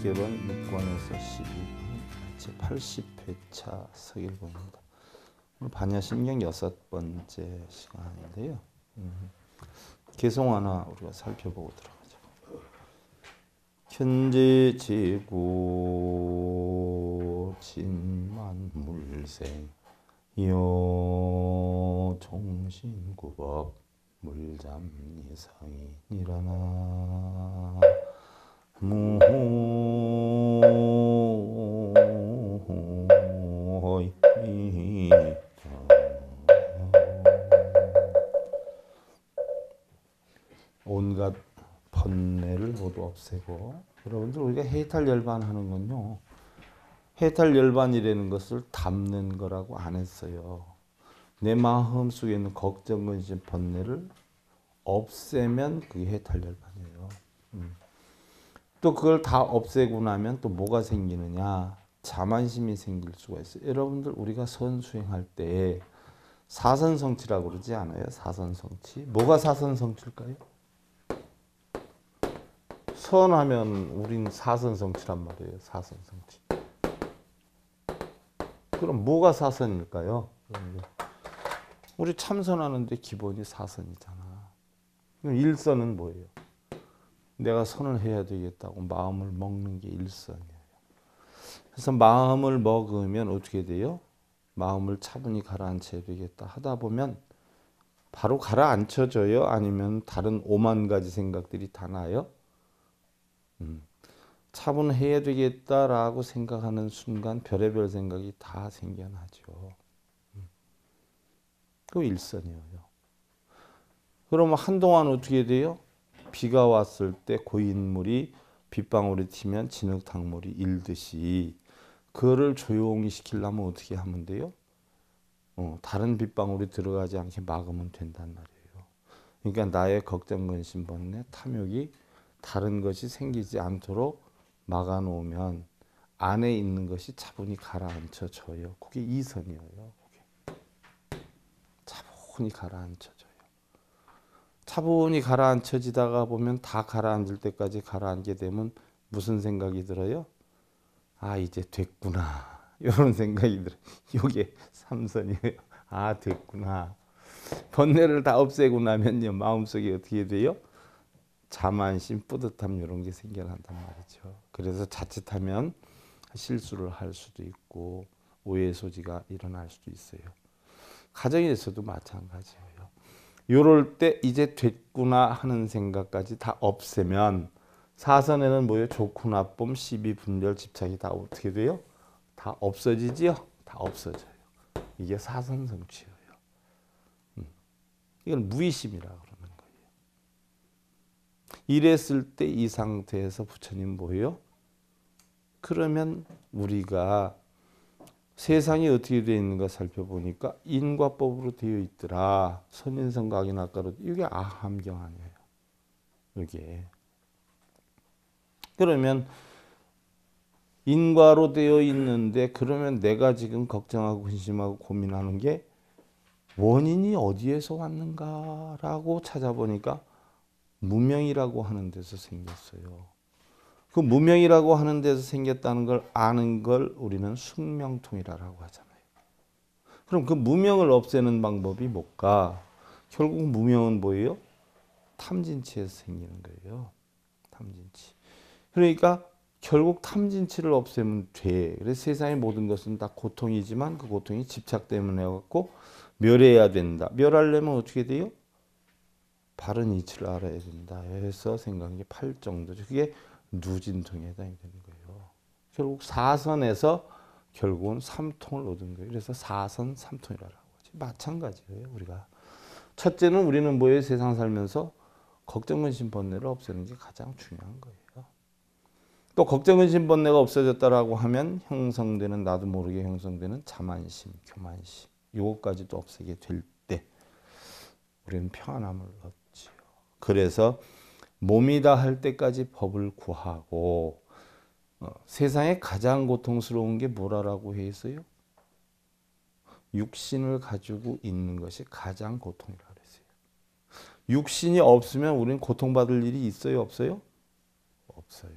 서계번 6권에서 12권 제80회차 서일본입니다. 오늘 반야신경 여섯 번째 시간인데요. 음, 개송 하나 우리가 살펴보고 들어가죠. 현재 제고 진만 물생 여 정신구법 물잠 이상이니라나 어, 온갖 번뇌를 모두 없애고 여러분들 우리가 해탈 열반하는건요 해탈 열반이라는 것을 담는 거라고 안 했어요. 내 마음 속에 있는 걱정, 근심, 번뇌를 없애면 그게 해탈 열반이에요. 음. 또 그걸 다 없애고 나면 또 뭐가 생기느냐 자만심이 생길 수가 있어요. 여러분들 우리가 선수행할 때 사선성취라고 그러지 않아요? 사선성취. 뭐가 사선성취일까요? 선하면 우린 사선성취란 말이에요. 사선성취. 그럼 뭐가 사선일까요? 우리 참선하는데 기본이 사선이잖아. 그럼 일선은 뭐예요? 내가 선을해야 되겠다고 마음을 먹는 게 일상이에요. 그래서 마음을 먹으면 어떻게 돼요? 마음을 차분히 가라앉혀야 되겠다 하다 보면 바로 가라앉혀져요? 아니면 다른 오만 가지 생각들이 다 나요? 음. 차분해야 되겠다라고 생각하는 순간 별의별 생각이 다 생겨나죠. 음. 그 일선이에요. 그러면 한동안 어떻게 돼요? 비가 왔을 때 고인물이 빗방울이 튀면 진흙탕물이 일듯이 그거를 조용히 시키려면 어떻게 하면 돼요? 어, 다른 빗방울이 들어가지 않게 막으면 된단 말이에요. 그러니까 나의 걱정, 근심, 번뇌, 탐욕이 다른 것이 생기지 않도록 막아놓으면 안에 있는 것이 차분히 가라앉혀져요. 그게 이선이에요. 그게. 차분히 가라앉혀져. 차분히 가라앉혀지다가 보면 다 가라앉을 때까지 가라앉게 되면 무슨 생각이 들어요? 아 이제 됐구나 이런 생각이 들어요. 이게 삼선이에요. 아 됐구나. 번뇌를 다 없애고 나면요 마음속에 어떻게 돼요? 자만심, 뿌듯함 이런 게 생겨난단 말이죠. 그래서 자칫하면 실수를 할 수도 있고 오해 소지가 일어날 수도 있어요. 가정에서도 마찬가지예요. 요럴 때 이제 됐구나 하는 생각까지 다 없애면 사선에는 뭐예요? 좋고 나쁨, 시비, 분별, 집착이 다 어떻게 돼요? 다 없어지지요? 다 없어져요. 이게 사선 성취예요. 음. 이건 무의심이라 그러는 거예요. 이랬을 때 이 상태에서 부처님 뭐예요? 그러면 우리가 세상이 어떻게 되어 있는가 살펴보니까 인과법으로 되어 있더라. 선인성각인 아까로 이게 아함경 아니에요. 여기 그러면 인과로 되어 있는데 그러면 내가 지금 걱정하고 근심하고 고민하는 게 원인이 어디에서 왔는가라고 찾아보니까 무명이라고 하는 데서 생겼어요. 그 무명이라고 하는 데서 생겼다는 걸 아는 걸 우리는 숙명통이라고 하잖아요. 그럼 그 무명을 없애는 방법이 뭘까? 결국 무명은 뭐예요? 탐진치에서 생기는 거예요. 탐진치. 그러니까 결국 탐진치를 없애면 돼. 그래서 세상의 모든 것은 다 고통이지만 그 고통이 집착 때문에 갖고 멸해야 된다. 멸하려면 어떻게 돼요? 바른 이치를 알아야 된다. 해서 생각한 게 8정도죠. 그게 누진통에 해당이 되는 거예요. 결국 4선에서 결국은 3통을 얻은 거예요. 그래서 4선 3통이라고 하지. 마찬가지예요, 우리가. 첫째는 우리는 뭐예요? 세상 살면서 걱정, 근심, 번뇌를 없애는 게 가장 중요한 거예요. 또 걱정, 근심, 번뇌가 없어졌다라고 하면 형성되는 나도 모르게 형성되는 자만심, 교만심 요것까지도 없애게 될 때 우리는 평안함을 얻지요. 그래서 몸이다 할 때까지 법을 구하고 어, 세상에 가장 고통스러운 게 뭐라라고 해 있어요? 육신을 가지고 있는 것이 가장 고통이라고 그어요 육신이 없으면 우리는 고통받을 일이 있어요, 없어요? 없어요.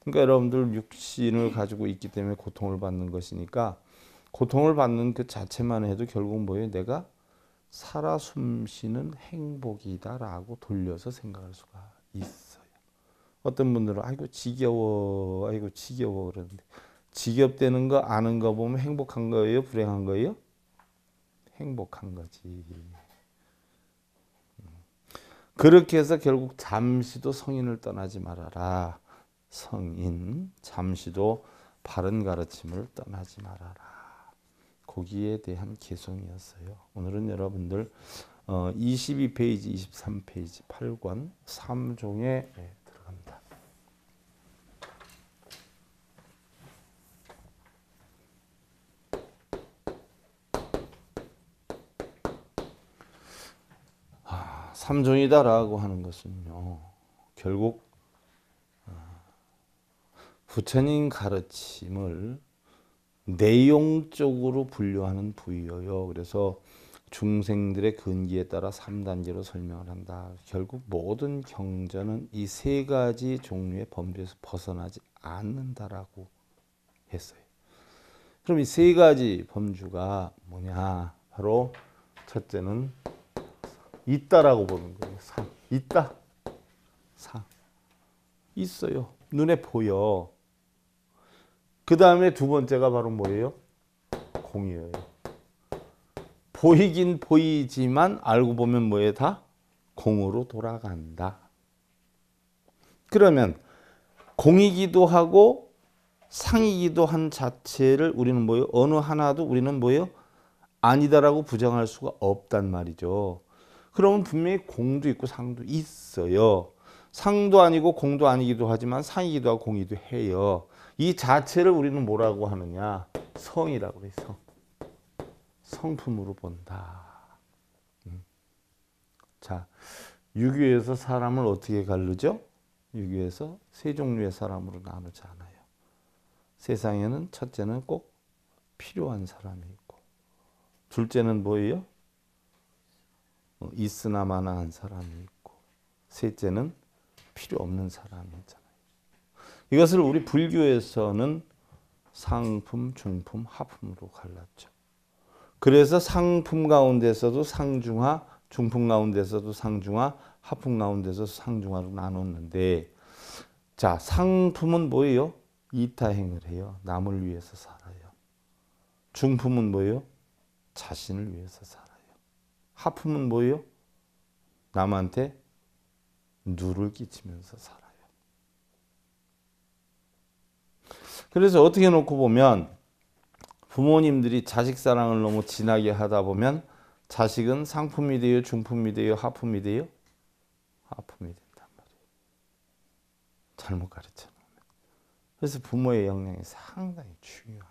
그러니까 여러분들 육신을 가지고 있기 때문에 고통을 받는 것이니까 고통을 받는 그 자체만 해도 결국 뭐예요? 내가 살아 숨쉬는 행복이다라고 돌려서 생각할 수가 있어요. 어떤 분들은 아이고 지겨워, 아이고 지겨워 그러는데 지겹다는 거 아는 거 보면 행복한 거예요, 불행한 거예요? 행복한 거지. 음. 그렇게 해서 결국 잠시도 성인을 떠나지 말아라. 성인 잠시도 바른 가르침을 떠나지 말아라. 거기에 대한 개성이었어요. 오늘은 여러분들 22페이지, 어, 23페이지 8권 3종에 들어갑니다. 아, 3종이다라고 하는 것은요. 결국 아, 부처님 가르침을 내용적으로 분류하는 부위여요 그래서 중생들의 근기에 따라 3단계로 설명을 한다. 결국 모든 경전은 이 세 가지 종류의 범죄에서 벗어나지 않는다라고 했어요. 그럼 이 세 가지 범주가 뭐냐? 바로 첫째는 있다라고 보는 거예요. 상. 있다. 상. 있어요. 눈에 보여. 그 다음에 두 번째가 바로 뭐예요? 공이에요. 보이긴 보이지만 알고 보면 뭐에 다 공으로 돌아간다. 그러면 공이기도 하고 상이기도 한 자체를 우리는 뭐요? 어느 하나도 우리는 뭐요? 아니다라고 부정할 수가 없단 말이죠. 그러면 분명히 공도 있고 상도 있어요. 상도 아니고 공도 아니기도 하지만 상이기도 하고 공이기도 해요. 이 자체를 우리는 뭐라고 하느냐? 성이라고 그래, 성. 성품으로 본다. 음. 자, 유교에서 사람을 어떻게 가르죠? 유교에서 세 종류의 사람으로 나누지 아요 세상에는 첫째는 꼭 필요한 사람이 있고 둘째는 뭐예요? 어, 있으나 마나한 사람이 있고 셋째는 필요 없는 사람이죠. 이것을 우리 불교에서는 상품, 중품, 하품으로 갈랐죠. 그래서 상품 가운데서도 상중하, 중품 가운데서도 상중하, 하품 가운데서 상중하로 나눴는데 자 상품은 뭐예요? 이타행을 해요. 남을 위해서 살아요. 중품은 뭐예요? 자신을 위해서 살아요. 하품은 뭐예요? 남한테 누를 끼치면서 살아요. 그래서 어떻게 놓고 보면 부모님들이 자식 사랑을 너무 진하게 하다 보면 자식은 상품이 되요 중품이 되요 하품이 되요 하품이 된단 말이에요. 잘못 가르쳐 놓으면. 그래서 부모의 영향이 상당히 중요한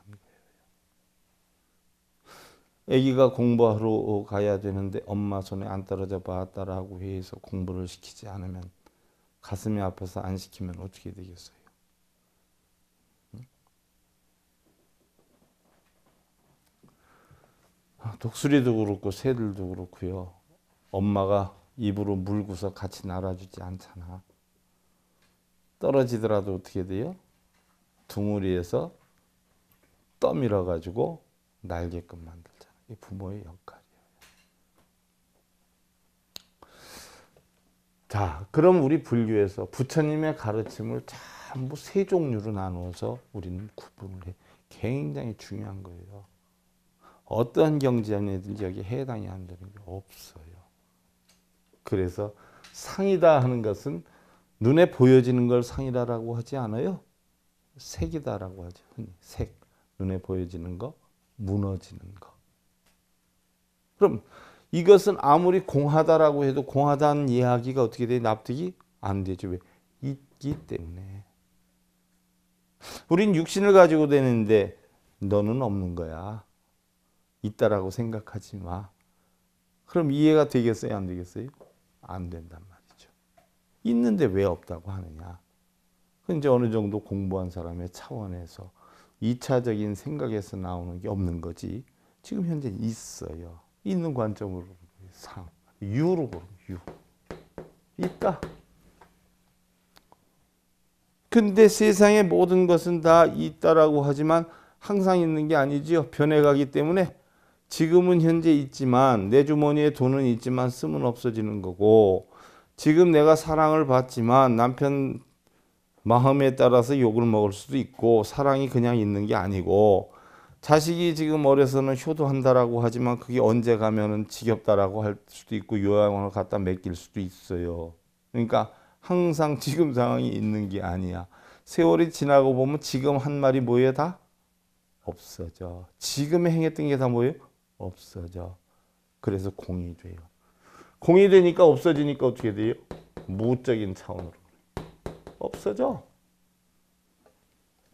거예요. 아기가 공부하러 가야 되는데 엄마 손에 안 떨어져 봤다라고 해서 공부를 시키지 않으면 가슴이 아파서 안 시키면 어떻게 되겠어요? 독수리도 그렇고 새들도 그렇고요. 엄마가 입으로 물고서 같이 날아주지 않잖아. 떨어지더라도 어떻게 돼요? 둥우리에서 떠밀어 가지고 날개끔 만들잖아. 이 부모의 역할이에요. 자, 그럼 우리 불교에서 부처님의 가르침을 전부 세 종류로 나누어서 우리는 구분을 해. 굉장히 중요한 거예요. 어떠한 경제학이든지 여기 해당이 안 되는 게 없어요. 그래서 상이다 하는 것은 눈에 보여지는 걸 상이다라고 하지 않아요. 색이다라고 하죠. 색, 눈에 보여지는 거, 무너지는 거. 그럼 이것은 아무리 공하다라고 해도 공하다는 이야기가 어떻게 돼? 납득이 안 되죠. 왜? 있기 때문에. 우린 육신을 가지고 되는데 너는 없는 거야. 있다라고 생각하지 마. 그럼 이해가 되겠어요? 안 되겠어요? 안 된단 말이죠. 있는데 왜 없다고 하느냐. 이제 어느 정도 공부한 사람의 차원에서 2차적인 생각에서 나오는 게 없는 거지. 지금 현재 있어요. 있는 관점으로 상, 유로 유. 있다. 근데 세상의 모든 것은 다 있다라고 하지만 항상 있는 게 아니지요. 변해가기 때문에 지금은 현재 있지만 내 주머니에 돈은 있지만 쓰면 없어지는 거고 지금 내가 사랑을 받지만 남편 마음에 따라서 욕을 먹을 수도 있고 사랑이 그냥 있는 게 아니고 자식이 지금 어려서는 효도한다라고 하지만 그게 언제 가면은 지겹다라고 할 수도 있고 요양원을 갖다 맡길 수도 있어요. 그러니까 항상 지금 상황이 있는 게 아니야. 세월이 지나고 보면 지금 한 말이 뭐예요 다? 없어져. 지금 행했던 게 다 뭐예요? 없어져. 그래서 공이 돼요. 공이 되니까 없어지니까 어떻게 돼요? 무적인 차원으로. 없어져.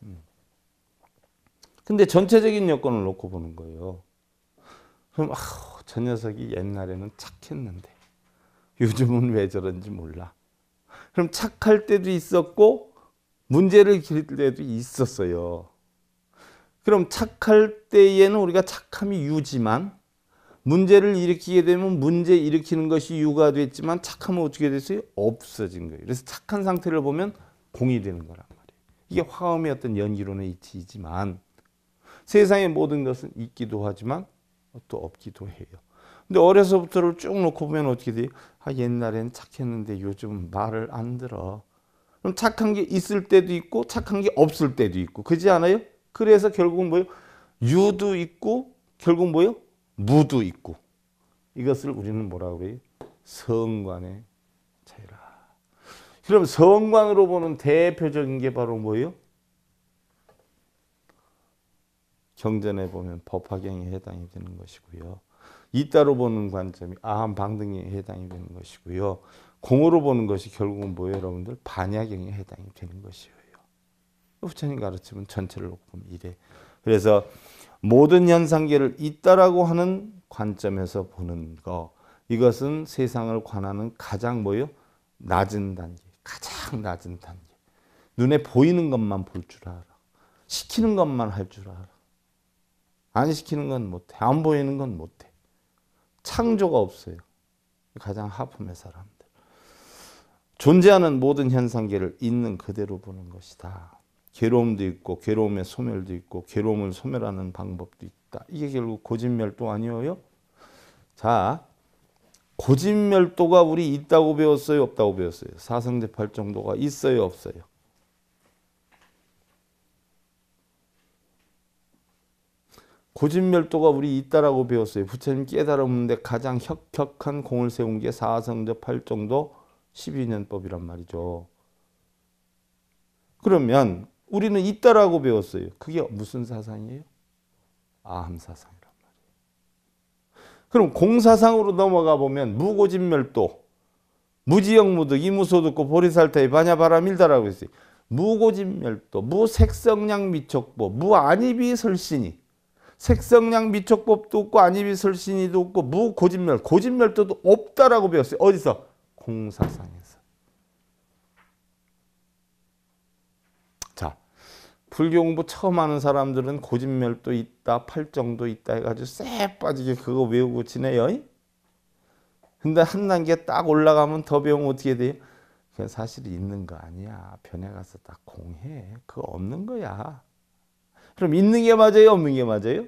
음. 근데 전체적인 여건을 놓고 보는 거예요. 그럼 아, 저 녀석이 옛날에는 착했는데 요즘은 왜 저런지 몰라. 그럼 착할 때도 있었고 문제를 기 때도 있었어요. 그럼 착할 때에는 우리가 착함이 유지만 문제를 일으키게 되면 문제 일으키는 것이 유가 됐지만 착함은 어떻게 됐어요? 없어진 거예요. 그래서 착한 상태를 보면 공이 되는 거란 말이에요. 이게 화엄의 어떤 연기론의 이치이지만 세상의 모든 것은 있기도 하지만 또 없기도 해요. 근데 어려서부터를 쭉 놓고 보면 어떻게 돼요? 아, 옛날엔 착했는데 요즘 말을 안 들어. 그럼 착한 게 있을 때도 있고 착한 게 없을 때도 있고 그지 않아요? 그래서 결국은 뭐요? 유도 있고 결국 뭐요? 무도 있고 이것을 우리는 뭐라고 해요? 성관의 차이라. 그럼 성관으로 보는 대표적인 게 바로 뭐예요? 경전에 보면 법화경에 해당이 되는 것이고요. 이따로 보는 관점이 아한방등에 해당이 되는 것이고요. 공으로 보는 것이 결국은 뭐예요 여러분들? 반야경에 해당이 되는 것이요. 부처님 가르침은 전체를 놓고 보면 이래. 그래서 모든 현상계를 있다라고 하는 관점에서 보는 거. 이것은 세상을 관하는 가장 뭐요? 낮은 단계. 가장 낮은 단계. 눈에 보이는 것만 볼 줄 알아. 시키는 것만 할 줄 알아. 안 시키는 건 못해. 안 보이는 건 못해. 창조가 없어요. 가장 하품의 사람들. 존재하는 모든 현상계를 있는 그대로 보는 것이다. 괴로움도 있고 괴로움의 소멸도 있고 괴로움을 소멸하는 방법도 있다. 이게 결국 고진멸도 아니에요? 자, 고진멸도가 우리 있다고 배웠어요? 없다고 배웠어요? 사성제 팔정도가 있어요? 없어요? 고진멸도가 우리 있다라고 배웠어요. 부처님 깨달음인데 가장 혁혁한 공을 세운 게 사성제 팔정도 12년법이란 말이죠. 그러면 우리는 있다라고 배웠어요. 그게 무슨 사상이에요? 아 사상이란 말이에요. 그럼 공사상으로 넘어가 보면 무고진멸도, 무지역무득, 이무소득고, 보리살타이, 반야바라밀다라고 했어요. 무고진멸도, 무색성량 미촉법, 무안이비설신이. 색성량 미촉법도 없고 안이비설신이도 없고 무고진멸, 고진멸도도 없다라고 배웠어요. 어디서? 공사상에. 불교 공부 처음 하는 사람들은 고진멸도 있다, 팔정도 있다 해가지고 쎄 빠지게 그거 외우고 지내요. 근데 한 단계 딱 올라가면 더 배우면 어떻게 돼요? 그 사실 있는 거 아니야. 변해가서 딱 공해. 그거 없는 거야. 그럼 있는 게 맞아요? 없는 게 맞아요?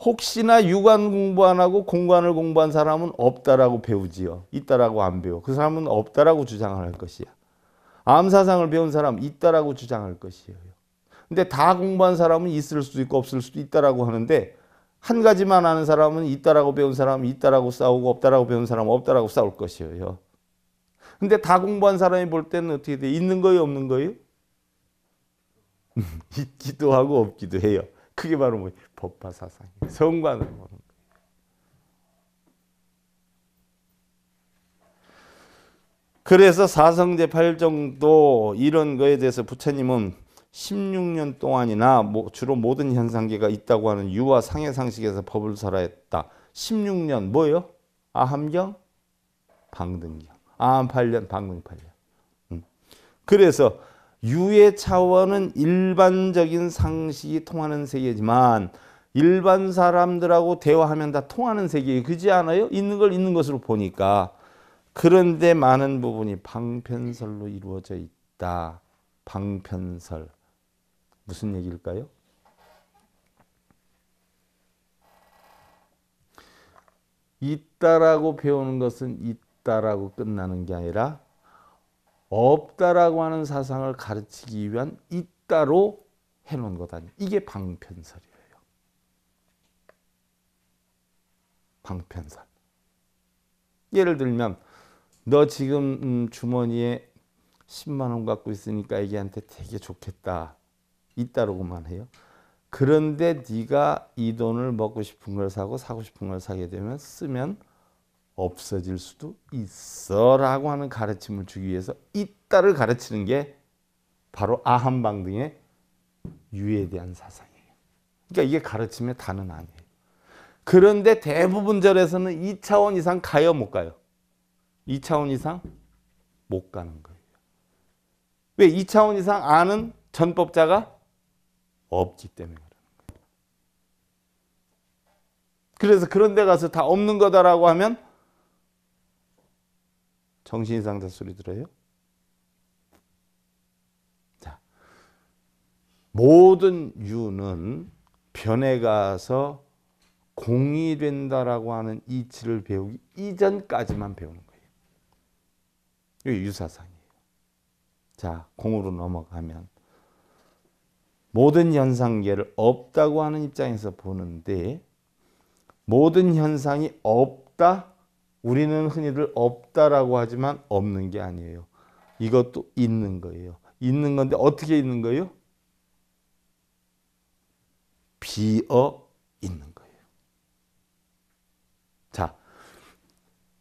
혹시나 유관 공부 안 하고 공관을 공부한 사람은 없다라고 배우지요. 있다라고 안 배워. 그 사람은 없다라고 주장할 것이야. 암사상을 배운 사람 있다라고 주장할 것이에요. 근데 다 공부한 사람은 있을 수도 있고 없을 수도 있다라고 하는데 한 가지만 아는 사람은 있다라고 배운 사람은 있다라고 싸우고 없다라고 배운 사람은 없다라고 싸울 것이에요. 근데 다 공부한 사람이 볼 때는 어떻게 돼? 있는 거예요, 없는 거예요? 있기도 하고 없기도 해요. 그게 바로 뭐 법화사상이에요. 성관을 보는 그래서 사성제 팔정도 이런 거에 대해서 부처님은 16년 동안이나 주로 모든 현상계가 있다고 하는 유와 상해 상식에서 법을 설하였다. 16년 뭐요? 아함경, 방등경. 아함 8년, 방등 8년. 음. 그래서 유의 차원은 일반적인 상식이 통하는 세계지만 일반 사람들하고 대화하면 다 통하는 세계 그지 않아요? 있는 걸 있는 것으로 보니까 그런데 많은 부분이 방편설로 이루어져 있다. 방편설. 무슨 얘기일까요? 있다라고 배우는 것은 있다라고 끝나는 게 아니라 없다라고 하는 사상을 가르치기 위한 있다로 해놓은 것아 이게 방편설이에요. 방편설. 예를 들면 너 지금 음, 주머니에 10만 원 갖고 있으니까 애기한테 되게 좋겠다. 있다라고만 해요. 그런데 네가 이 돈을 먹고 싶은 걸 사고 사고 싶은 걸 사게 되면 쓰면 없어질 수도 있어라고 하는 가르침을 주기 위해서 있다를 가르치는 게 바로 아한방 등의 유에 대한 사상이에요. 그러니까 이게 가르침의 단은 아니에요. 그런데 대부분 절에서는 2차원 이상 가요 못 가요. 2차원 이상 못 가는 거예요. 왜 2차원 이상 아는 전법자가 없기 때문에 그러는 거예요. 그래서 그런 데 가서 다 없는 거다라고 하면 정신 이상 잔소리 들어요? 자, 모든 유는 변해가서 공이 된다라고 하는 이치를 배우기 이전까지만 배우는 거예요. 이게 유사상이에요. 자, 공으로 넘어가면 모든 현상계를 없다고 하는 입장에서 보는데 모든 현상이 없다? 우리는 흔히들 없다라고 하지만 없는 게 아니에요. 이것도 있는 거예요. 있는 건데 어떻게 있는 거예요? 비어 있는 거예요. 자,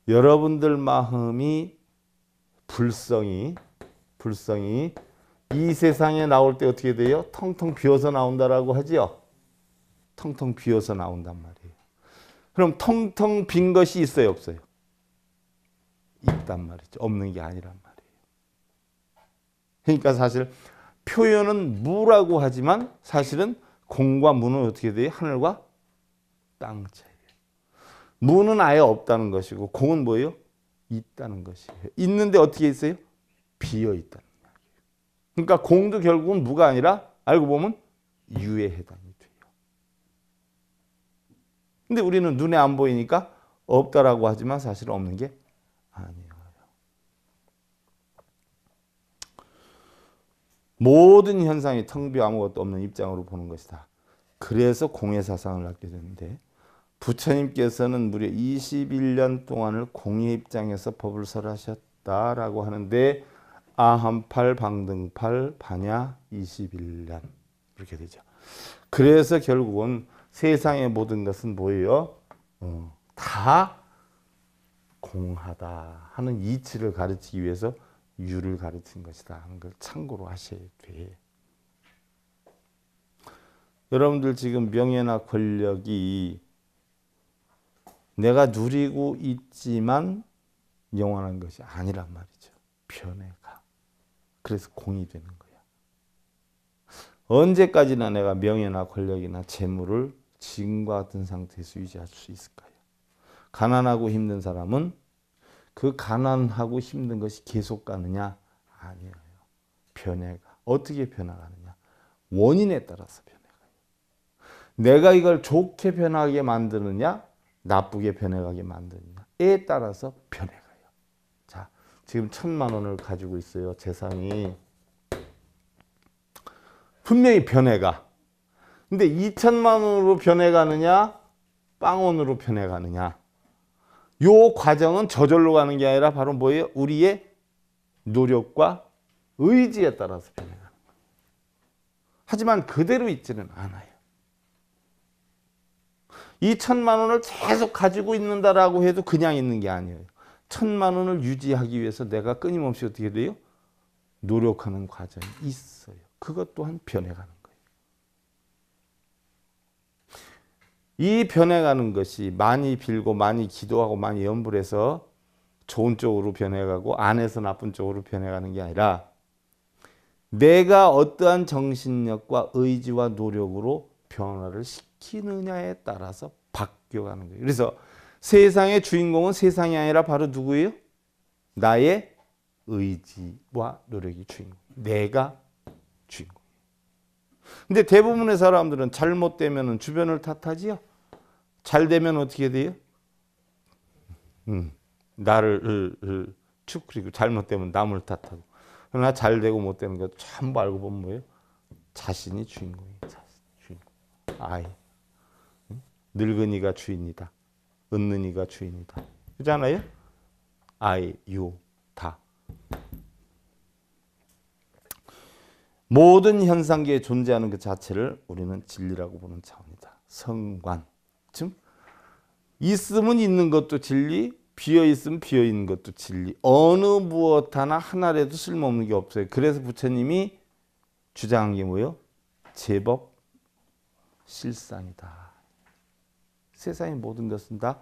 여러분들 마음이 불성이 불성이 이 세상에 나올 때 어떻게 돼요? 텅텅 비어서 나온다라고 하지요. 텅텅 비어서 나온단 말이에요. 그럼 텅텅 빈 것이 있어요, 없어요? 있단 말이죠. 없는 게 아니란 말이에요. 그러니까 사실 표현은 무라고 하지만 사실은 공과 무는 어떻게 돼요? 하늘과 땅 차이. 무는 아예 없다는 것이고 공은 뭐예요? 있다는 것이에요. 있는데 어떻게 있어요? 비어 있다는 말이에요. 그러니까 공도 결국은 무가 아니라 알고 보면 유에 해당이 돼요. 근데 우리는 눈에 안 보이니까 없다라고 하지만 사실 없는 게 아니에요. 모든 현상이 텅비 아무것도 없는 입장으로 보는 것이다. 그래서 공의 사상을 갖게 되는데 부처님께서는 무려 21년 동안을 공의 입장에서 법을 설하셨다라고 하는데 아함팔 방등팔 반야 21년 이렇게 되죠. 그래서 결국은 세상의 모든 것은 뭐예요? 어, 다 공하다 하는 이치를 가르치기 위해서 유를 가르친 것이다 하는 걸 참고로 하셔야 돼 여러분들 지금 명예나 권력이 내가 누리고 있지만 영원한 것이 아니란 말이죠. 변해가. 그래서 공이 되는 거야. 언제까지나 내가 명예나 권력이나 재물을 지금과 같은 상태에서 유지할 수 있을까요? 가난하고 힘든 사람은 그 가난하고 힘든 것이 계속 가느냐? 아니에요. 변해가. 어떻게 변화가느냐? 원인에 따라서 변해가요. 내가 이걸 좋게 변하게 만드느냐? 나쁘게 변해가게 만드느냐에 따라서 변해가요. 자, 지금 천만 원을 가지고 있어요. 재산이. 분명히 변해가. 근데 2천만 원으로 변해가느냐 빵원으로 변해가느냐 요 과정은 저절로 가는 게 아니라 바로 뭐예요? 우리의 노력과 의지에 따라서 변해가는 거예요. 하지만 그대로 있지는 않아요. 2천만 원을 계속 가지고 있는다라고 해도 그냥 있는 게 아니에요. 천만 원을 유지하기 위해서 내가 끊임없이 어떻게 돼요? 노력하는 과정이 있어요. 그것 또한 변해가는 거예요. 이 변해가는 것이 많이 빌고 많이 기도하고 많이 연불해서 좋은 쪽으로 변해가고 안에서 나쁜 쪽으로 변해가는 게 아니라 내가 어떠한 정신력과 의지와 노력으로 변화를 시키 시키느냐에 따라서 바뀌어가는 거예요. 그래서 세상의 주인공은 세상이 아니라 바로 누구예요? 나의 의지와 노력이 주인공. 내가 주인공. 근데 대부분의 사람들은 잘못되면 주변을 탓하지요. 잘 되면 어떻게 돼요? 음, 나를 으, 축그리고 잘못되면 남을 탓하고. 그러나 잘 되고 못 되는 거 전부 알고 보면 뭐예요? 자신이 주인공이에요. 자신, 주인공. 아이. 늙은이가 주인이다. 은는이가 주인이다. 그잖아요? I, you, 다. 모든 현상계에 존재하는 그 자체를 우리는 진리라고 보는 차원이다. 성관. 즉 있으면 있는 것도 진리, 비어 있으면 비어 있는 것도 진리. 어느 무엇 하나 하나라도 쓸모없는 게 없어요. 그래서 부처님이 주장한 게뭐요 제법 실상이다. 세상의 모든 것은 다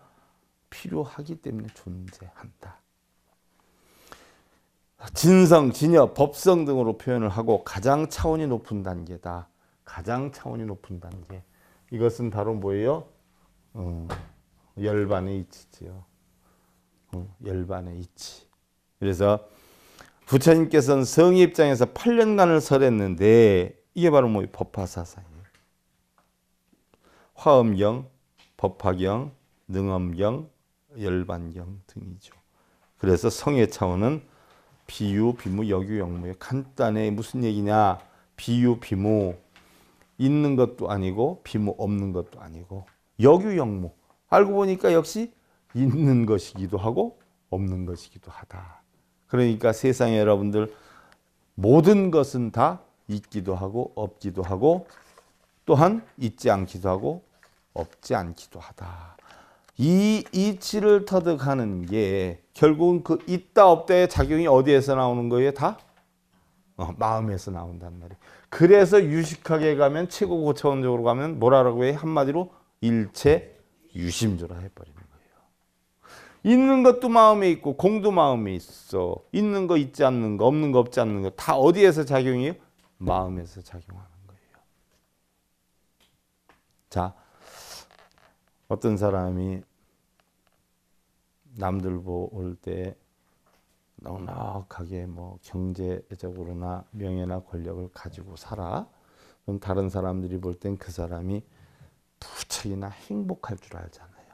필요하기 때문에 존재한다. 진성, 진여, 법성 등으로 표현을 하고 가장 차원이 높은 단계다. 가장 차원이 높은 단계. 이것은 바로 뭐예요? 어, 열반의 이치지요. 어, 열반의 이치. 그래서 부처님께서는 성의 입장에서 8년간을 설했는데 이게 바로 뭐 법화사상이에요. 화엄경, 법화경, 능엄경, 열반경 등이죠. 그래서 성의 차원은 비유, 비무, 여유, 영무의 간단해 무슨 얘기냐? 비유, 비무 있는 것도 아니고 비무 없는 것도 아니고 여유, 영무 알고 보니까 역시 있는 것이기도 하고 없는 것이기도 하다. 그러니까 세상에 여러분들 모든 것은 다 있기도 하고 없기도 하고 또한 있지 않기도 하고 없지 않기도 하다. 이 이치를 터득하는 게 결국은 그 있다 없다의 작용이 어디에서 나오는 거예요? 다 어, 마음에서 나온단 말이에요. 그래서 유식하게 가면 최고 고차원적으로 가면 뭐라고 해? 한마디로 일체 유심조라 해버리는 거예요. 있는 것도 마음에 있고 공도 마음에 있어. 있는 거 있지 않는 거 없는 거 없지 않는 거 다 어디에서 작용이에요? 마음에서 작용하는 거예요. 자 어떤 사람이 남들 보올 때 넉넉하게 뭐 경제적으로나 명예나 권력을 가지고 살아. 그럼 다른 사람들이 볼 땐 그 사람이 부쩍이나 행복할 줄 알잖아요.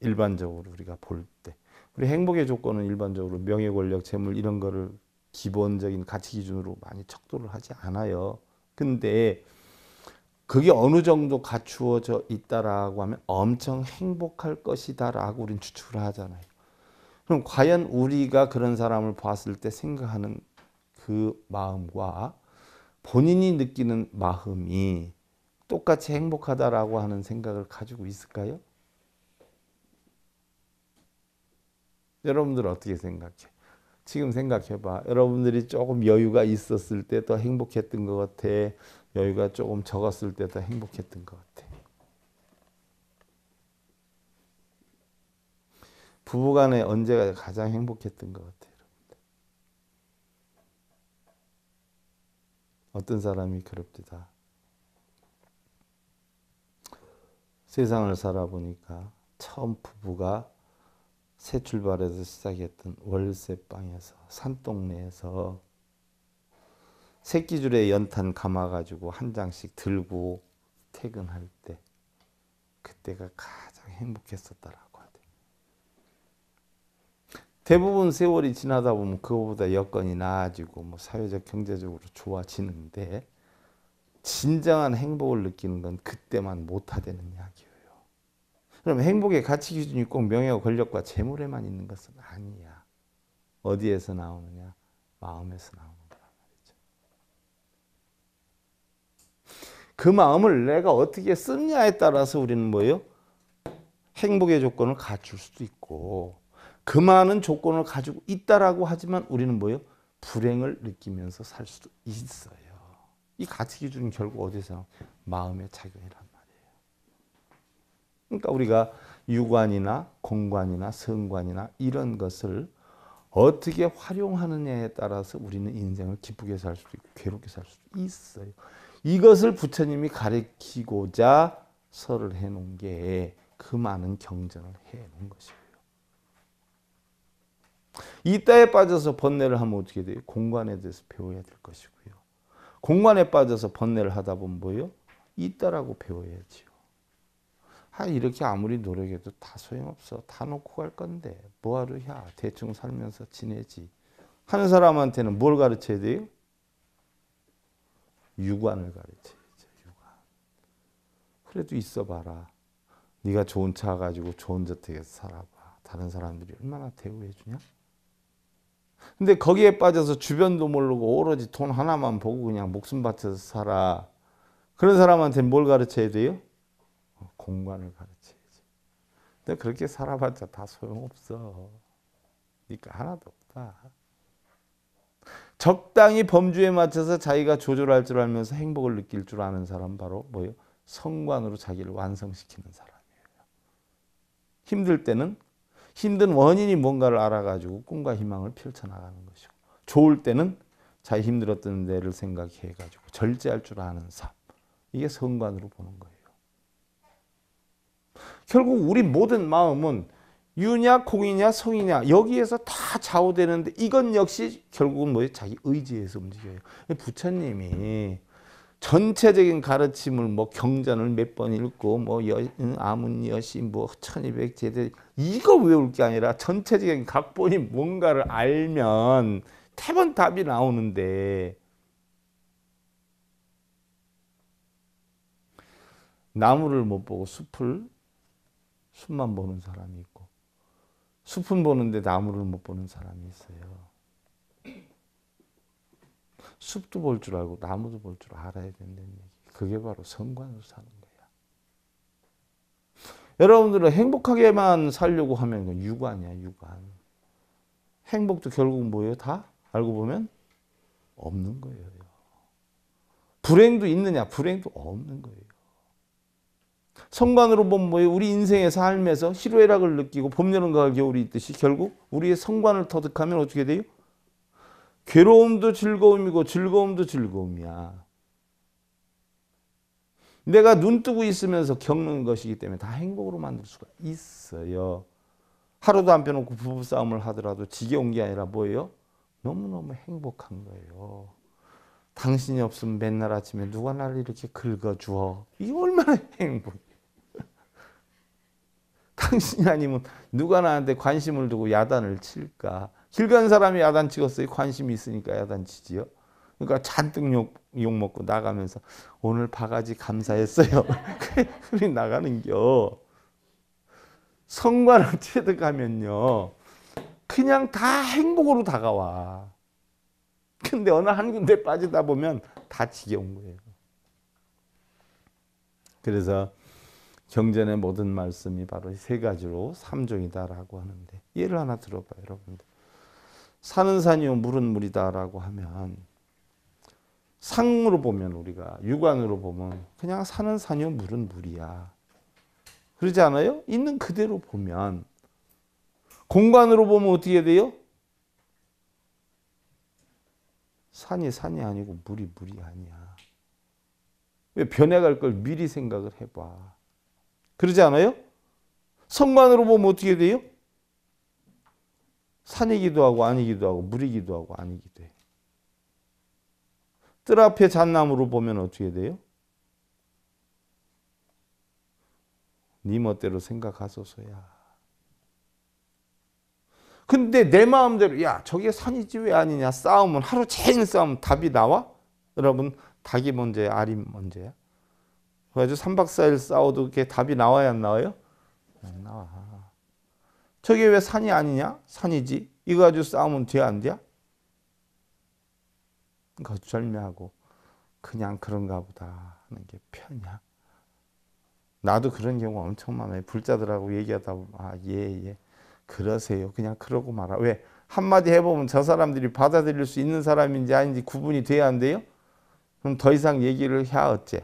일반적으로 우리가 볼 때. 우리 행복의 조건은 일반적으로 명예, 권력, 재물 이런 거를 기본적인 가치 기준으로 많이 척도를 하지 않아요. 근데 그게 어느 정도 갖추어져 있다라고 하면 엄청 행복할 것이다라고 우린 추측을 하잖아요. 그럼 과연 우리가 그런 사람을 봤을 때 생각하는 그 마음과 본인이 느끼는 마음이 똑같이 행복하다라고 하는 생각을 가지고 있을까요? 여러분들 어떻게 생각해? 지금 생각해봐. 여러분들이 조금 여유가 있었을 때 더 행복했던 것 같아. 여유가 조금 적었을 때 더 행복했던 것 같아요. 부부간에 언제가 가장 행복했던 것같아 여러분들. 어떤 사람이 그럽디다. 세상을 살아보니까 처음 부부가 새 출발해서 시작했던 월세방에서 산동네에서 새끼줄에 연탄 감아가지고 한 장씩 들고 퇴근할 때 그때가 가장 행복했었다라고 하대. 대부분 세월이 지나다 보면 그거보다 여건이 나아지고 뭐 사회적 경제적으로 좋아지는데 진정한 행복을 느끼는 건 그때만 못하되는 이야기예요. 그럼 행복의 가치 기준이 꼭 명예와 권력과 재물에만 있는 것은 아니야. 어디에서 나오느냐? 마음에서 나오느냐. 그 마음을 내가 어떻게 쓰냐에 따라서 우리는 뭐예요? 행복의 조건을 갖출 수도 있고 그 많은 조건을 가지고 있다라고 하지만 우리는 뭐예요? 불행을 느끼면서 살 수도 있어요. 이 가치 기준은 결국 어디서 마음의 작용이란 말이에요. 그러니까 우리가 유관이나 공관이나 성관이나 이런 것을 어떻게 활용하느냐에 따라서 우리는 인생을 기쁘게 살 수도 있고 괴롭게 살 수도 있어요. 이것을 부처님이 가리키고자 설을 해놓은 게 그 많은 경전을 해놓은 것이고요. 이따에 빠져서 번뇌를 하면 어떻게 돼요? 공간에 대해서 배워야 될 것이고요. 공간에 빠져서 번뇌를 하다 보면 뭐예요? 있다라고 배워야지요. 아, 이렇게 아무리 노력해도 다 소용없어. 다 놓고 갈 건데. 뭐하러 야. 대충 살면서 지내지. 한 사람한테는 뭘 가르쳐야 돼요? 유관을 가르치죠. 육안. 그래도 있어봐라. 네가 좋은 차 가지고 좋은 저택에서 살아봐. 다른 사람들이 얼마나 대우해주냐? 근데 거기에 빠져서 주변도 모르고 오로지 돈 하나만 보고 그냥 목숨 바쳐서 살아. 그런 사람한테뭘 가르쳐야 돼요? 어, 공간을 가르쳐야지. 근데 그렇게 살아봤자 다 소용없어. 그러니까 하나도 없다. 적당히 범주에 맞춰서 자기가 조절할 줄 알면서 행복을 느낄 줄 아는 사람 바로 뭐예요? 성관으로 자기를 완성시키는 사람이에요. 힘들 때는 힘든 원인이 뭔가를 알아가지고 꿈과 희망을 펼쳐나가는 것이고 좋을 때는 자기 힘들었던 데를 생각해가지고 절제할 줄 아는 삶. 이게 성관으로 보는 거예요. 결국 우리 모든 마음은 유냐 공이냐 성이냐 여기에서 다 좌우되는데 이건 역시 결국은 뭐예요? 자기 의지에서 움직여요. 부처님이 전체적인 가르침을 뭐 경전을 몇 번 읽고 뭐 여, 아문 여시 뭐 천이백 제대 이거 외울 게 아니라 전체적인 각본이 뭔가를 알면 태번 답이 나오는데 나무를 못 보고 숲을 숲만 보는 사람이 있고 숲은 보는데 나무를 못 보는 사람이 있어요. 숲도 볼 줄 알고 나무도 볼 줄 알아야 된다는 얘기. 그게 바로 성관으로 사는 거야. 여러분들은 행복하게만 살려고 하면 유관이야, 유관. 행복도 결국 뭐예요? 다 알고 보면 없는 거예요. 불행도 있느냐? 불행도 없는 거예요. 성관으로 본 뭐예요? 우리 인생의 삶에서 희로애락을 느끼고 봄, 여름, 가을, 겨울이 있듯이 결국 우리의 성관을 터득하면 어떻게 돼요? 괴로움도 즐거움이고 즐거움도 즐거움이야. 내가 눈 뜨고 있으면서 겪는 것이기 때문에 다 행복으로 만들 수가 있어요. 하루도 안 빼놓고 부부싸움을 하더라도 지겨운 게 아니라 뭐예요? 너무너무 행복한 거예요. 당신이 없으면 맨날 아침에 누가 나를 이렇게 긁어주어. 이게 얼마나 행복. 당신이 아니면 누가 나한테 관심을 두고 야단을 칠까? 길가 사람이 야단 찍었어요. 관심이 있으니까 야단 치지요. 그러니까 잔뜩 욕, 욕 먹고 나가면서 오늘 바가지 감사했어요. 그래 나가는겨. 성과를 취득하면요. 그냥 다 행복으로 다가와. 근데 어느 한 군데 빠지다 보면 다 지겨운 거예요. 그래서 경전의 모든 말씀이 바로 세 가지로 삼종이다라고 하는데 예를 하나 들어봐요, 여러분들. 산은 산이요 물은 물이다라고 하면 상으로 보면 우리가 육안으로 보면 그냥 산은 산이요 물은 물이야. 그러지 않아요? 있는 그대로 보면 공간으로 보면 어떻게 돼요? 산이 산이 아니고 물이 물이 아니야. 왜 변해갈 걸 미리 생각을 해봐. 그러지 않아요? 성만으로 보면 어떻게 돼요? 산이기도 하고 아니기도 하고 물이기도 하고 아니기도 해뜰 앞에 잣나무로 보면 어떻게 돼요? 네 멋대로 생각하소서야. 근데 내 마음대로 야 저게 산이지 왜 아니냐 싸움은 하루 종일 싸움 답이 나와? 여러분 닭이 먼저 알이 먼저야? 그래가지고 3박 4일 싸워도 그게 답이 나와야 안 나와요? 안 나와. 저게 왜 산이 아니냐? 산이지. 이거 가지고 싸우면 돼, 안 돼? 거절묘하고 그냥 그런가 보다 하는 게 편이야. 나도 그런 경우 엄청 많아요. 불자들하고 얘기하다 보면 아, 예, 예. 그러세요. 그냥 그러고 말아. 왜? 한마디 해보면 저 사람들이 받아들일 수 있는 사람인지 아닌지 구분이 돼야 안 돼요? 그럼 더 이상 얘기를 해야 어째?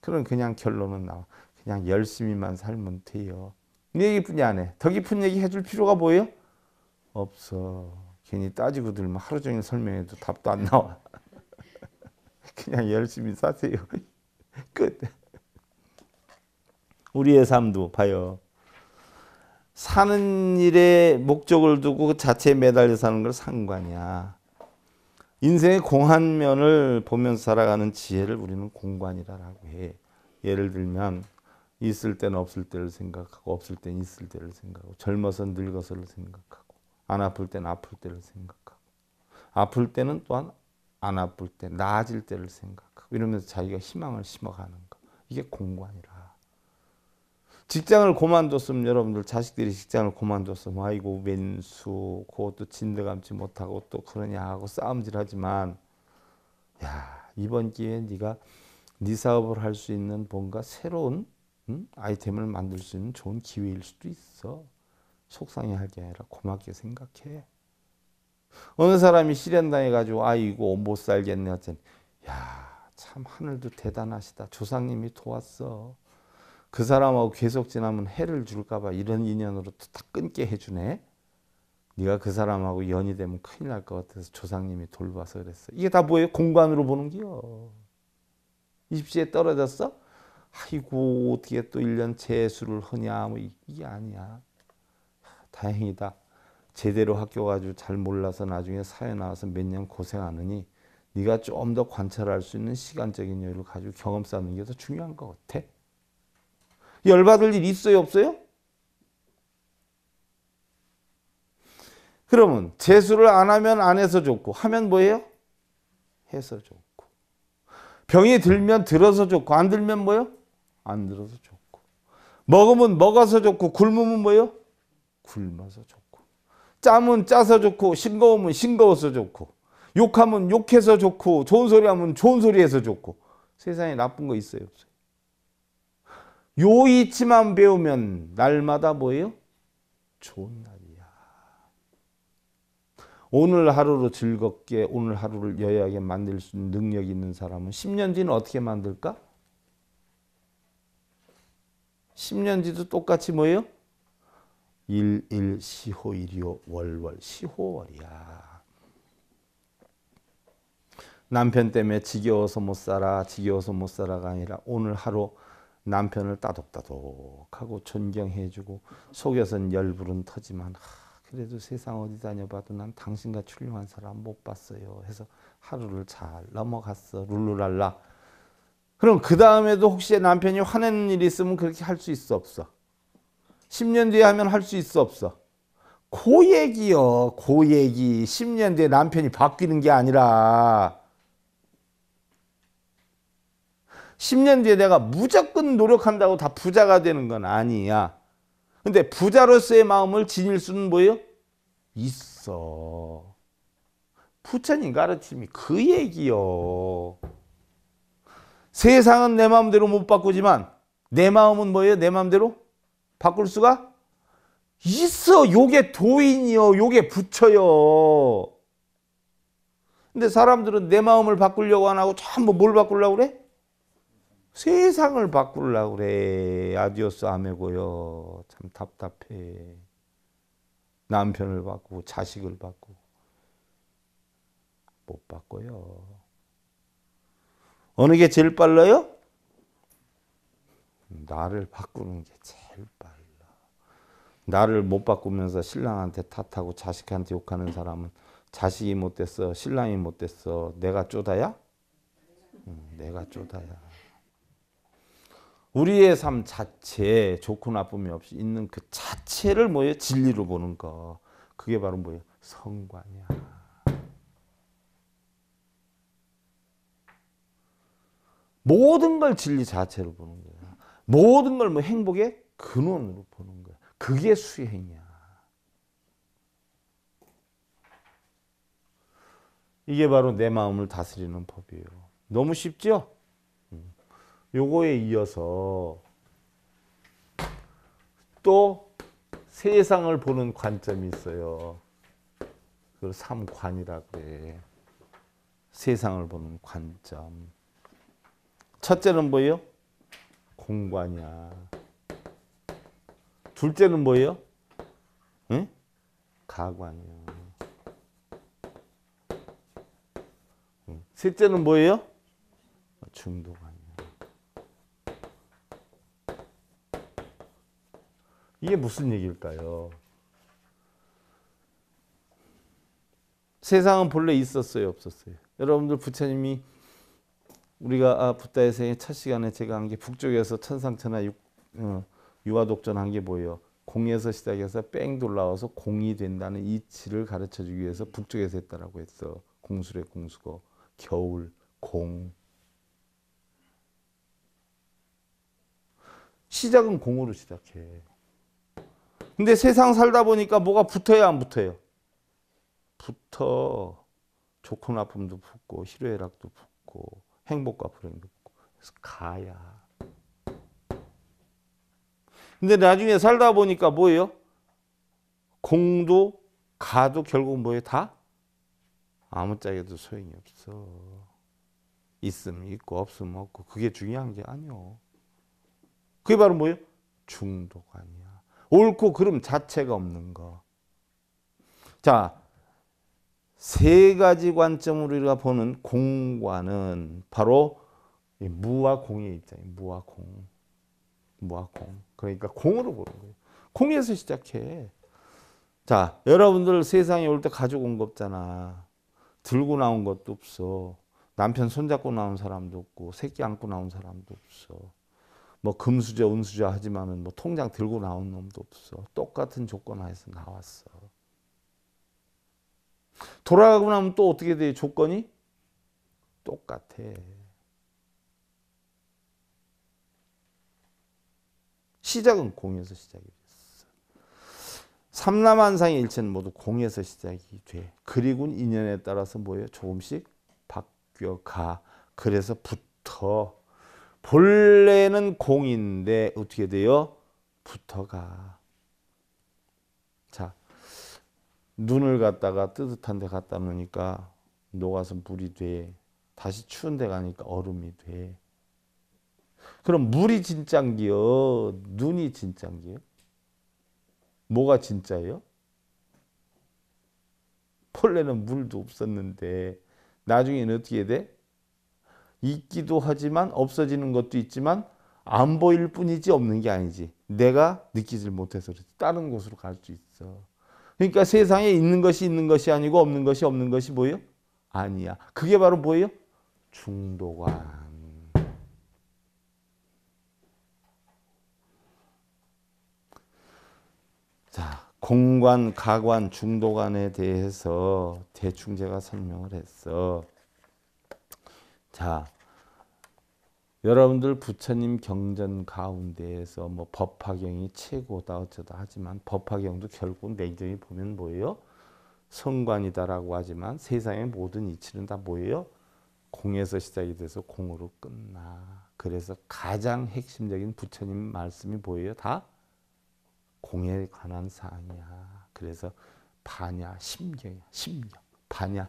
그럼 그냥 결론은 나와. 그냥 열심히만 살면 돼요. 내 얘기뿐이 안 해. 더 깊은 얘기 해줄 필요가 보여? 없어. 괜히 따지고 들면 하루 종일 설명해도 답도 안 나와. 그냥 열심히 사세요. 끝. 우리의 삶도 봐요. 사는 일에 목적을 두고 그 자체에 매달려 사는 걸 상관이야. 인생의 공한면을 보면서 살아가는 지혜를 우리는 공관이라고 해. 예를 들면 있을 때 없을 때를 생각하고 없을 때 있을 때를 생각하고 젊어서 늙어서를 생각하고 안 아플 때 아플 때를 생각하고 아플 때는 또한 안 아플 때 나아질 때를 생각하고 이러면서 자기가 희망을 심어가는 거. 이게 공관이라. 직장을 고만뒀으면 여러분들 자식들이 직장을 고만뒀으면 뭐 아이고 왼수 그것도 진드감치 못하고 또 그러냐 하고 싸움질하지만 야 이번 기회에 네가 네 사업을 할 수 있는 뭔가 새로운 음? 아이템을 만들 수 있는 좋은 기회일 수도 있어. 속상해할게 아니라 고맙게 생각해. 어느 사람이 실현당해가지고 아이고 못 살겠네 하여튼 야참 하늘도 대단하시다. 조상님이 도왔어. 그 사람하고 계속 지나면 해를 줄까봐 이런 인연으로 또다 끊게 해주네. 네가 그 사람하고 연이 되면 큰일 날 것 같아서 조상님이 돌봐서 그랬어. 이게 다 뭐예요? 공간으로 보는 게요 입시에 떨어졌어? 아이고 어떻게 또 1년 재수를 하냐 뭐 이게 아니야. 다행이다. 제대로 학교 가지고 잘 몰라서 나중에 사회 나와서 몇 년 고생하느니 네가 좀 더 관찰할 수 있는 시간적인 여유를 가지고 경험 쌓는 게 더 중요한 것 같아. 열받을 일 있어요 없어요? 그러면 재수를 안 하면 안 해서 좋고 하면 뭐예요? 해서 좋고 병이 들면 들어서 좋고 안 들면 뭐요? 안 들어서 좋고 먹으면 먹어서 좋고 굶으면 뭐요? 굶어서 좋고 짜면 짜서 좋고 싱거우면 싱거워서 좋고 욕하면 욕해서 좋고 좋은 소리 하면 좋은 소리 해서 좋고 세상에 나쁜 거 있어요 없어요? 요이치만 배우면 날마다 뭐예요? 좋은 날이야. 오늘 하루로 즐겁게 오늘 하루를 여유하게 만들 수 있는 능력 있는 사람은 10년 뒤는 어떻게 만들까? 10년 뒤도 똑같이 뭐예요? 일일 시호일요 월월 시호월이야. 남편 때문에 지겨워서 못 살아 지겨워서 못 살아가 아니라 오늘 하루 남편을 따독따독하고 존경해주고 속에선 열불은 터지만 하, 그래도 세상 어디 다녀봐도 난당신과이 훌륭한 사람 못 봤어요 해서 하루를 잘 넘어갔어 룰루랄라 그럼 그 다음에도 혹시 남편이 화내는 일이 있으면 그렇게 할 수 있어 없어 10년 뒤에 하면 할 수 있어 없어 고 얘기요 고 얘기 10년 뒤에 남편이 바뀌는 게 아니라 10년 뒤에 내가 무조건 노력한다고 다 부자가 되는 건 아니야. 근데 부자로서의 마음을 지닐 수는 뭐예요? 있어. 부처님 가르침이 그 얘기요. 세상은 내 마음대로 못 바꾸지만 내 마음은 뭐예요? 내 마음대로 바꿀 수가 있어. 요게 도인이요. 요게 부처요. 근데 사람들은 내 마음을 바꾸려고 안 하고 참뭘 바꾸려고 그래? 세상을 바꾸려고 그래. 아디오스 아메고요. 참 답답해. 남편을 바꾸고 자식을 바꾸고 못 바꿔요. 어느 게 제일 빨라요? 나를 바꾸는 게 제일 빨라. 나를 못 바꾸면서 신랑한테 탓하고 자식한테 욕하는 사람은 자식이 못됐어, 신랑이 못됐어, 내가 쪼다야? 응, 내가 쪼다야. 우리의 삶 자체에 좋고 나쁨이 없이 있는 그 자체를 뭐예요? 진리로 보는 거. 그게 바로 뭐예요? 성관이야. 모든 걸 진리 자체로 보는 거야. 모든 걸 뭐 행복의 근원으로 보는 거야. 그게 수행이야. 이게 바로 내 마음을 다스리는 법이에요. 너무 쉽죠? 요거에 이어서 또 세상을 보는 관점이 있어요. 그걸 삼관이라 그래. 세상을 보는 관점. 첫째는 뭐예요? 공관이야. 둘째는 뭐예요? 응? 가관이야. 셋째는 뭐예요? 중도관. 이게 무슨 얘기일까요? 세상은 본래 있었어요, 없었어요. 여러분들 부처님이 우리가 아, 부다의 생애 첫 시간에 제가 한 게 북쪽에서 천상천하 유, 어, 유화독전 한게 뭐예요? 공에서 시작해서 뺑 돌아와서 공이 된다는 이치를 가르쳐주기 위해서 북쪽에서 했다라고 했어. 공수래 공수거, 겨울, 공. 시작은 공으로 시작해. 근데 세상 살다 보니까 뭐가 붙어야 안 붙어요? 붙어. 좋고 나쁨도 붙고 희로애락도 붙고 행복과 불행도 붙고 그래서 가야. 근데 나중에 살다 보니까 뭐예요? 공도 가도 결국 뭐예요? 다 아무짝에도 소용이 없어. 있으 있고 없으 없고 그게 중요한 게 아니요. 그게 바로 뭐예요? 중독 아니에요. 옳고 그름 자체가 없는 거. 자, 세 가지 관점으로 우리가 보는 공과는 바로 무와 공이 있잖아요. 무와 공. 무와 공. 그러니까 공으로 보는 거예요. 공에서 시작해. 자, 여러분들 세상에 올 때 가지고 온 거 없잖아. 들고 나온 것도 없어. 남편 손잡고 나온 사람도 없고 새끼 안고 나온 사람도 없어. 뭐 금수저 은수저 하지만은 뭐 통장 들고 나온 놈도 없어. 똑같은 조건 하에서 나왔어. 돌아가고 나면 또 어떻게 돼? 조건이 똑같아. 시작은 공에서 시작이 됐어. 삼남한상의 일체는 모두 공에서 시작이 돼. 그리고 인연에 따라서 뭐예요? 조금씩 바뀌어가. 그래서 붙어. 본래는 공인데 어떻게 돼요? 붙어가. 자, 눈을 갖다가 뜨뜻한 데 갖다 놓으니까 녹아서 물이 돼. 다시 추운 데 가니까 얼음이 돼. 그럼 물이 진짠기요? 눈이 진짠기요? 뭐가 진짜예요? 본래는 물도 없었는데 나중에는 어떻게 돼? 있기도 하지만 없어지는 것도 있지만 안 보일 뿐이지 없는 게 아니지. 내가 느끼질 못해서 그렇지. 다른 곳으로 갈 수 있어. 그러니까 세상에 있는 것이 있는 것이 아니고 없는 것이 없는 것이 뭐예요? 아니야. 그게 바로 뭐예요? 중도관. 자, 공관, 가관, 중도관에 대해서 대충 제가 설명을 했어. 자, 여러분들 부처님 경전 가운데에서 뭐 법화경이 최고다 어쩌다 하지만 법화경도 결국 냉정히 보면 뭐예요? 성관이다라고 하지만 세상의 모든 이치는 다 뭐예요? 공에서 시작이 돼서 공으로 끝나. 그래서 가장 핵심적인 부처님 말씀이 뭐예요? 다 공에 관한 사항이야. 그래서 반야, 심경이야. 심경, 반야.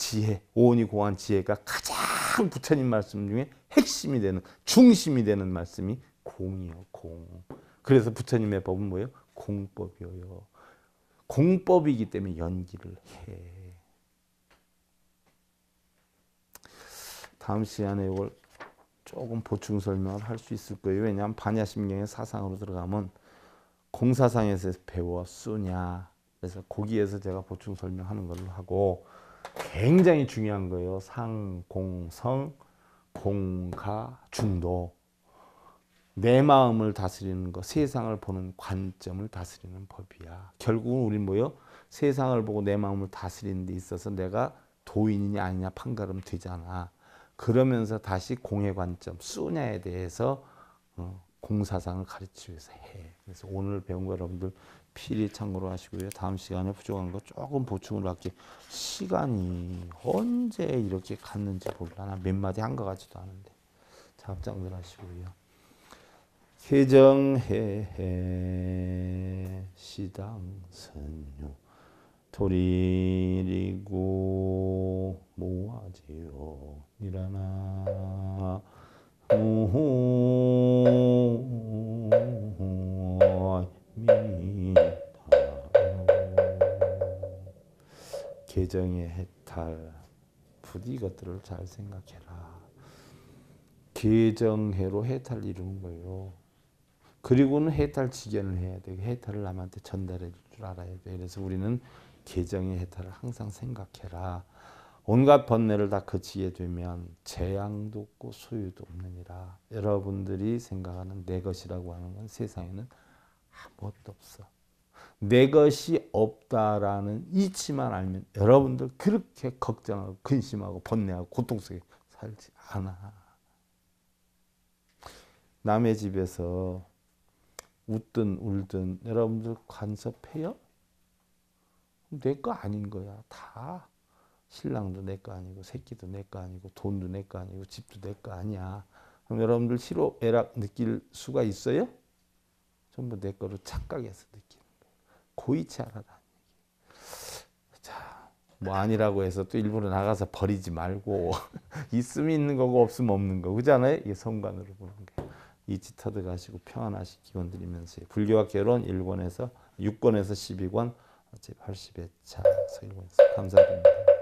지혜, 오온이 고한 지혜가 가장 부처님 말씀 중에 핵심이 되는, 중심이 되는 말씀이 공이요, 공. 그래서 부처님의 법은 뭐예요? 공법이요. 공법이기 때문에 연기를 해. 다음 시간에 이걸 조금 보충 설명을 할 수 있을 거예요. 왜냐하면 반야심경의 사상으로 들어가면 공사상에서 배워 쓰냐. 그래서 거기에서 제가 보충 설명하는 걸로 하고 굉장히 중요한 거예요. 상, 공, 성, 공가, 중도. 내 마음을 다스리는 것, 세상을 보는 관점을 다스리는 법이야. 결국은 우린 뭐요? 세상을 보고 내 마음을 다스리는 데 있어서 내가 도인이냐 아니냐 판가름 되잖아. 그러면서 다시 공의 관점, 수냐에 대해서 어, 공사상을 가르치면서 해. 그래서 오늘 배운 거 여러분들 필히 참고로 하시고요. 다음 시간에 부족한 거 조금 보충을 할게 시간이 언제 이렇게 갔는지 몰라. 몇 마디 한 것 같지도 않은데. 작장들 하시고요. 해정해 시당선요 도리리고 모아지요 일어나 오 계정의 해탈 부디 이것들을 잘 생각해라 계정해로 해탈 이루는 거예요 그리고는 해탈 직견을 해야 돼 해탈을 남한테 전달해 줄줄 알아야 돼 그래서 우리는 계정의 해탈을 항상 생각해라 온갖 번뇌를 다 거치게 되면 재앙도 없고 소유도 없느니라 여러분들이 생각하는 내 것이라고 하는 건 세상에는 아무것도 없어. 내 것이 없다라는 이치만 알면 여러분들 그렇게 걱정하고 근심하고 번뇌하고 고통 속에 살지 않아. 남의 집에서 웃든 울든 여러분들 간섭해요? 내 거 아닌 거야. 다 신랑도 내 거 아니고 새끼도 내 거 아니고 돈도 내 거 아니고 집도 내 거 아니야. 그럼 여러분들 실로 애락 느낄 수가 있어요? 전부 내 거로 착각해서 느끼는 거예요. 고의치 않아라. 자, 뭐 아니라고 해서 또 일부러 나가서 버리지 말고 있으면 있는 거고 없으면 없는 거. 그지 않아요? 이게 성관으로 보는 거 이치타드 가시고 평안하시 기원 드리면서 불교와 결혼 1권에서 6권에서 12권 제 80회 차서 1권에서 감사드립니다.